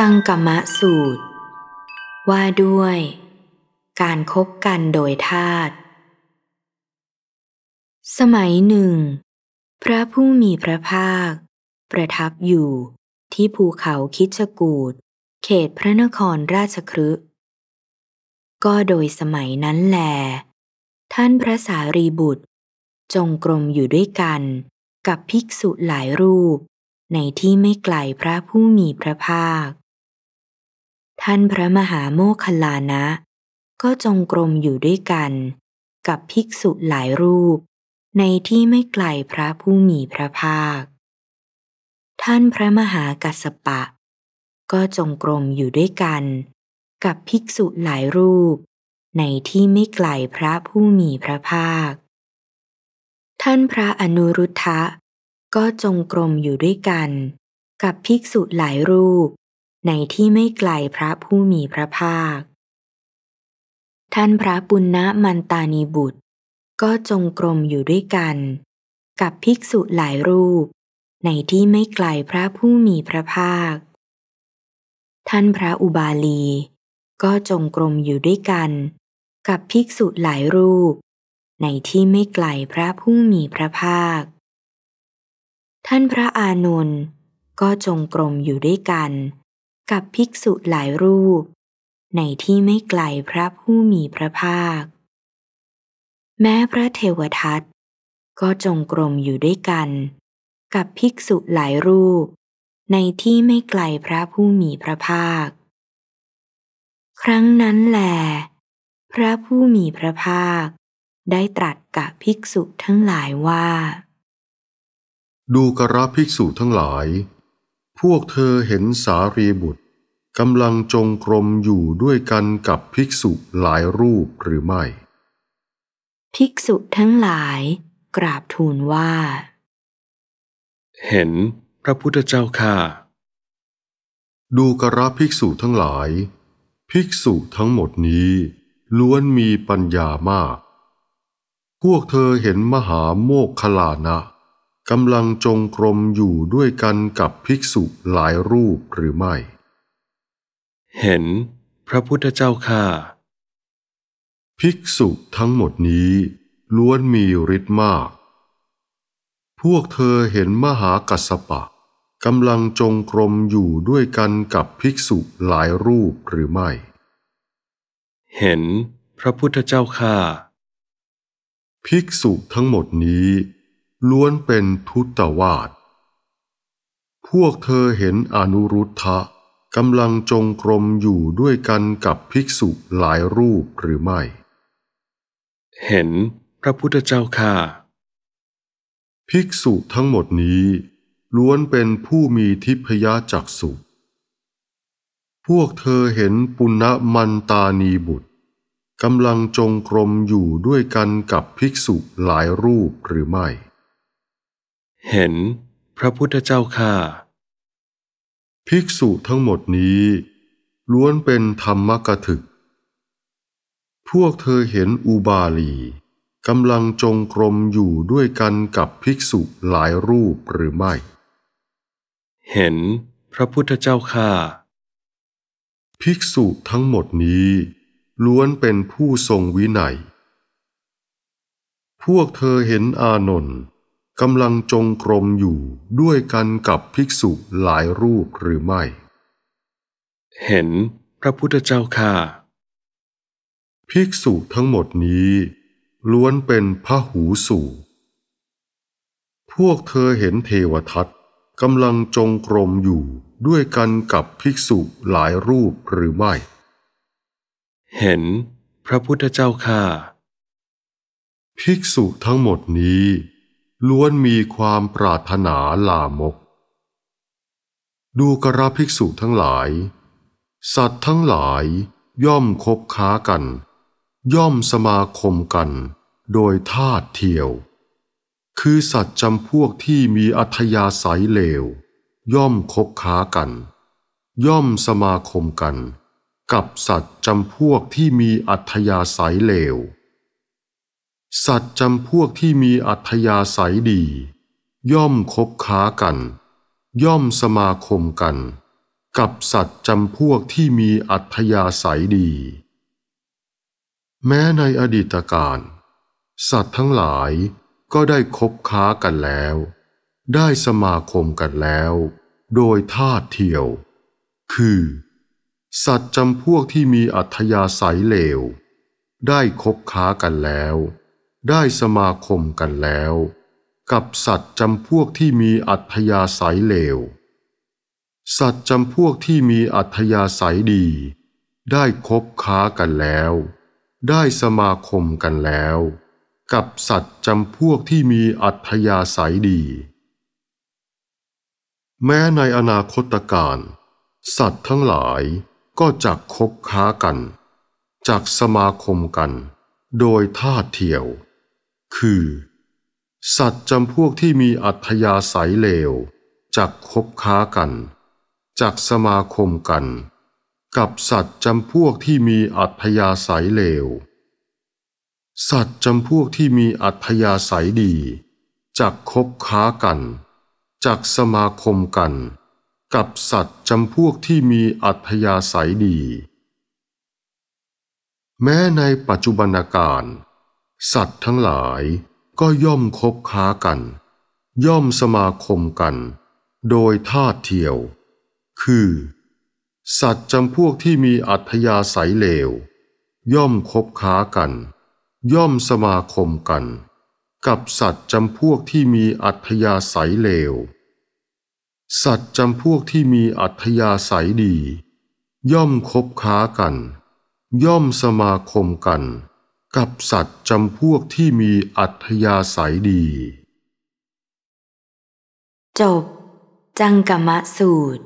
จังกมะสูตร ว่าด้วย การคบกันโดยธาตุสมัยหนึ่ง พระผู้มีพระภาค ประทับอยู่ที่ภูเขาคิชกูดเขตพระนครราชครึก็โดยสมัยนั้นแล ท่านพระสารีบุตร จงกรมอยู่ด้วยกันกับภิกษุหลายรูป ในที่ไม่ไกลพระผู้มีพระภาคท่านพระมหาโมคคลานะ ก็จงกรมอยู่ด้วยกัน กับภิกษุหลายรูปในที่ไม่ไกลพระผู้มีพระภาค ท่านพระมหากัสปะ ก็จงกรมอยู่ด้วยกัน กับภิกษุหลายรูปในที่ไม่ไกลพระผู้มีพระภาค ท่านพระอนุรุทธะก็จงกรมอยู่ด้วยกัน กับภิกษุหลายรูปในที่ไม่ไกล พระผู้มีพระภาค ท่านพระปุณณมันตานีบุตร ก็จงกรมอยู่ด้วยกัน กับภิกษุหลายรูป ในที่ไม่ไกล พระผู้มีพระภาค ท่านพระอุบาลี ก็จงกรมอยู่ด้วยกัน กับภิกษุหลายรูป ในที่ไม่ไกลพระผู้มีพระภาค ท่านพระอานนท์ก็จงกรมอยู่ด้วยกันกับภิกษุหลายรูป ในที่ไม่ไกล พระผู้มีพระภาค แม้พระเทวทัตก็จงกรมอยู่ด้วยกัน กับภิกษุหลายรูป ในที่ไม่ไกลพระผู้มีพระภาค ครั้งนั้นแหลพระผู้มีพระภาคได้ตรัสกับภิกษุทั้งหลายว่า ดูกระภิกษุทั้งหลายพวกเธอเห็นสารีบุตรกำลังจงกรมอยู่ด้วยกันกับภิกษุหลายรูปหรือไม่ ภิกษุทั้งหลายกราบทูลว่า เห็นพระพุทธเจ้าค่ะ ดูกระภิกษุทั้งหลาย ภิกษุทั้งหมดนี้ล้วนมีปัญญามาก พวกเธอเห็นมหาโมกขลานะกำลังจงกรมอยู่ด้วยกันกับภิกษุหลายรูปหรือไม่ เห็นพระพุทธเจ้าค่าภิกษุทั้งหมดนี้ล้วนมีฤทธิ์มาก พวกเธอเห็นมหากัสสปะ กำลังจงกรมอยู่ด้วยกันกับภิกษุหลายรูปหรือไม่ เห็นพระพุทธเจ้าค่าภิกษุทั้งหมดนี้ล้วนเป็นทุตวาดพวกเธอเห็นอนุรุทธะกำลังจงกรมอยู่ด้วยกันกับภิกษุหลายรูปหรือไม่ เห็นพระพุทธเจ้าค่ะ ภิกษุทั้งหมดนี้ ล้วนเป็นผู้มีทิพยจักสุพวกเธอเห็นปุณมันตานีบุตรกำลังจงกรมอยู่ด้วยกันกับภิกษุหลายรูปหรือไม่เห็นพระพุทธเจ้าข้าภิกษุทั้งหมดนี้ ล้วนเป็นธรรมกถึก พวกเธอเห็นอุบาลีกำลังจงกรมอยู่ด้วยกันกับภิกษุหลายรูปหรือไม่ เห็นพระพุทธเจ้าข้าภิกษุทั้งหมดนี้ ล้วนเป็นผู้ทรงวินัย พวกเธอเห็นอานนท์กำลังจงกรมอยู่ด้วยกันกับภิกษุหลายรูปหรือไม่ เห็นพระพุทธเจ้าค่ะภิกษุทั้งหมดนี้ ล้วนเป็นพระหูสูพวกเธอเห็นเทวทัตกำลังจงกรมอยู่ด้วยกันกับภิกษุหลายรูปหรือไม่ เห็นพระพุทธเจ้าค่ะภิกษุทั้งหมดนี้ล้วนมีความปรารถนาลามก ดูกระภิกษุทั้งหลาย สัตว์ทั้งหลายย่อมคบค้ากัน ย่อมสมาคมกันโดยธาตุเทียว คือสัตว์จำพวกที่มีอัธยาศัยเลว ย่อมคบค้ากัน ย่อมสมาคมกัน กับสัตว์จำพวกที่มีอัธยาศัยเลวสัตว์จำพวกที่มีอัธยาศัยดี ย่อมคบค้ากัน ย่อมสมาคมกัน กับสัตว์จำพวกที่มีอัธยาศัยดี แม้ในอดีตการสัตว์ทั้งหลายก็ได้คบค้ากันแล้ว ได้สมาคมกันแล้วโดยท่าเทียว คือ สัตว์จำพวกที่มีอัธยาศัยเลว ได้คบค้ากันแล้วได้สมาคมกันแล้วกับสัตว์จำพวกที่มีอัธยาศัยเลว สัตว์จำพวกที่มีอัธยาศัยดี ได้คบค้ากันแล้ว ได้สมาคมกันแล้ว กับสัตว์จำพวกที่มีอัธยาศัยดี แม้ในอนาคตการสัตว์ทั้งหลายก็จะคบค้ากันจากสมาคมกันโดยท่าเที่ยวคือสัตว์จำพวกที่มีอัธยาศัยเลวจากคบค้ากันจากสมาคมกัน กับสัตว์จำพวกที่มีอัธยาศัยเลว สัตว์จำพวกที่มีอัธยาศัยดีจากคบค้ากันจากสมาคมกัน กับสัตว์จำพวกที่มีอัธยาศัยดี แม้ในปัจจุบันการสัตว์ทั้งหลายก็ย่อมคบค้ากัน ย่อมสมาคมกัน โดยท่าเทียว คือ สัตว์จำพวกที่มีอัธยาศัยเลว ย่อมคบค้ากัน ย่อมสมาคมกัน กับสัตว์จำพวกที่มีอัธยาศัยเลว สัตว์จำพวกที่มีอัธยาศัยดี ย่อมคบค้ากัน ย่อมสมาคมกันกับสัตว์จำพวกที่มีอัธยาศัยดี จบ จังกมะสูตร